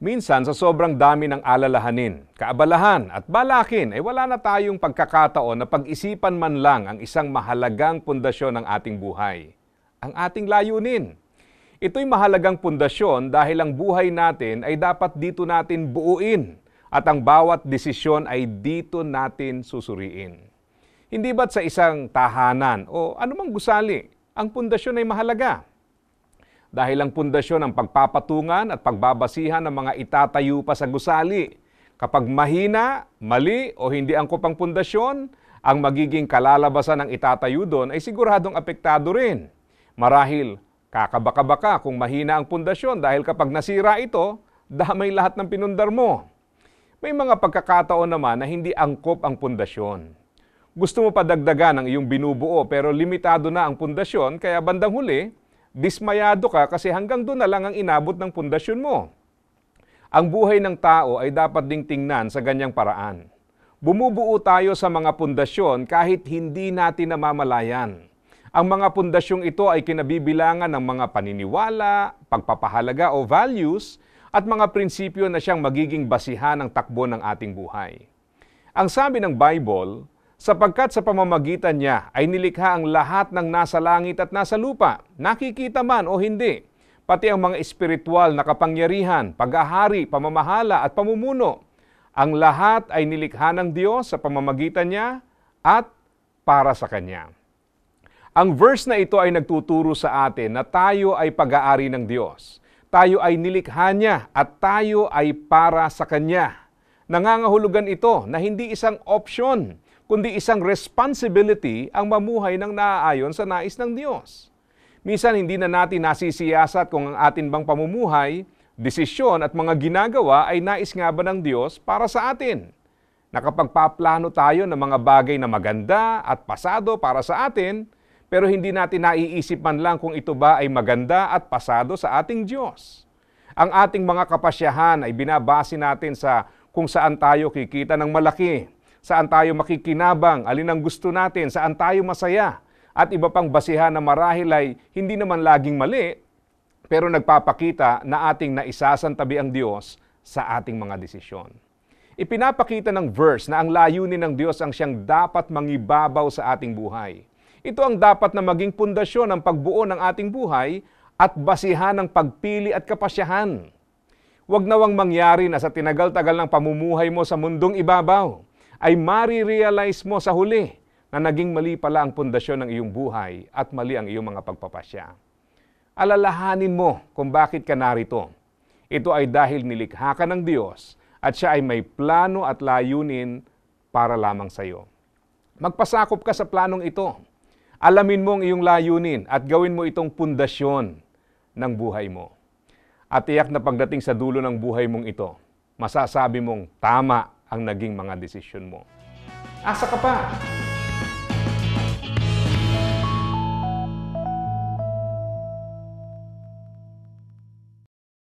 Minsan sa sobrang dami ng alalahanin, kaabalahan at balakin ay wala na tayong pagkakataon na pag-isipan man lang ang isang mahalagang pundasyon ng ating buhay, ang ating layunin. Ito'y mahalagang pundasyon dahil ang buhay natin ay dapat dito natin buuin at ang bawat desisyon ay dito natin susuriin. Hindi ba't sa isang tahanan o anumang gusali, ang pundasyon ay mahalaga? dahil ang pundasyon ang pagpapatungan at pagbabasihan ng mga itatayo pa sa gusali. Kapag mahina, mali o hindi angkop ang pundasyon, ang magiging kalalabasan ng itatayo doon ay siguradong apektado rin. Marahil, kakabaka-baka kung mahina ang pundasyon dahil kapag nasira ito, damay lahat ng pinundar mo. May mga pagkakataon naman na hindi angkop ang pundasyon. Gusto mo padagdagan ang iyong binubuo pero limitado na ang pundasyon kaya bandang huli, dismayado ka kasi hanggang doon na lang ang inabot ng pundasyon mo. Ang buhay ng tao ay dapat ding tingnan sa ganyang paraan. Bumubuo tayo sa mga pundasyon kahit hindi natin namamalayan. Ang mga pundasyong ito ay kinabibilangan ng mga paniniwala, pagpapahalaga o values at mga prinsipyo na siyang magiging basihan ng takbo ng ating buhay. Ang sabi ng Bible, sapagkat sa pamamagitan niya ay nilikha ang lahat ng nasa langit at nasa lupa, nakikita man o hindi, pati ang mga espiritual na kapangyarihan, pag-ahari, pamamahala at pamumuno. Ang lahat ay nilikha ng Diyos sa pamamagitan niya at para sa Kanya. Ang verse na ito ay nagtuturo sa atin na tayo ay pag-aari ng Diyos. Tayo ay nilikha niya at tayo ay para sa Kanya. Nangangahulugan ito na hindi isang option, kundi isang responsibility ang mamuhay ng naaayon sa nais ng Diyos. Minsan hindi na natin nasisiyasat kung ang atin bang pamumuhay, desisyon at mga ginagawa ay nais nga ba ng Diyos para sa atin. Nakapagpaplano tayo ng mga bagay na maganda at pasado para sa atin, pero hindi natin naiisip man lang kung ito ba ay maganda at pasado sa ating Diyos. Ang ating mga kapasyahan ay binabase natin sa kung saan tayo kikita ng malaki. Saan tayo makikinabang? Alin ang gusto natin? Saan tayo masaya? At iba pang basihan na marahil ay hindi naman laging mali, pero nagpapakita na ating naisasantabi ang Diyos sa ating mga desisyon. Ipinapakita ng verse na ang layunin ng Diyos ang siyang dapat mangibabaw sa ating buhay. Ito ang dapat na maging pundasyon ng pagbuo ng ating buhay at basihan ng pagpili at kapasyahan. Huwag nawang mangyari na sa tinagal-tagal ng pamumuhay mo sa mundong ibabaw, ay marirealize mo sa huli na naging mali pala ang pundasyon ng iyong buhay at mali ang iyong mga pagpapasya. Alalahanin mo kung bakit ka narito. Ito ay dahil nilikha ka ng Diyos at siya ay may plano at layunin para lamang sa iyo. Magpasakop ka sa planong ito. Alamin mo ang iyong layunin at gawin mo itong pundasyon ng buhay mo. At tiyak na pagdating sa dulo ng buhay mong ito, masasabi mong tama ang naging mga desisyon mo. Asa ka pa!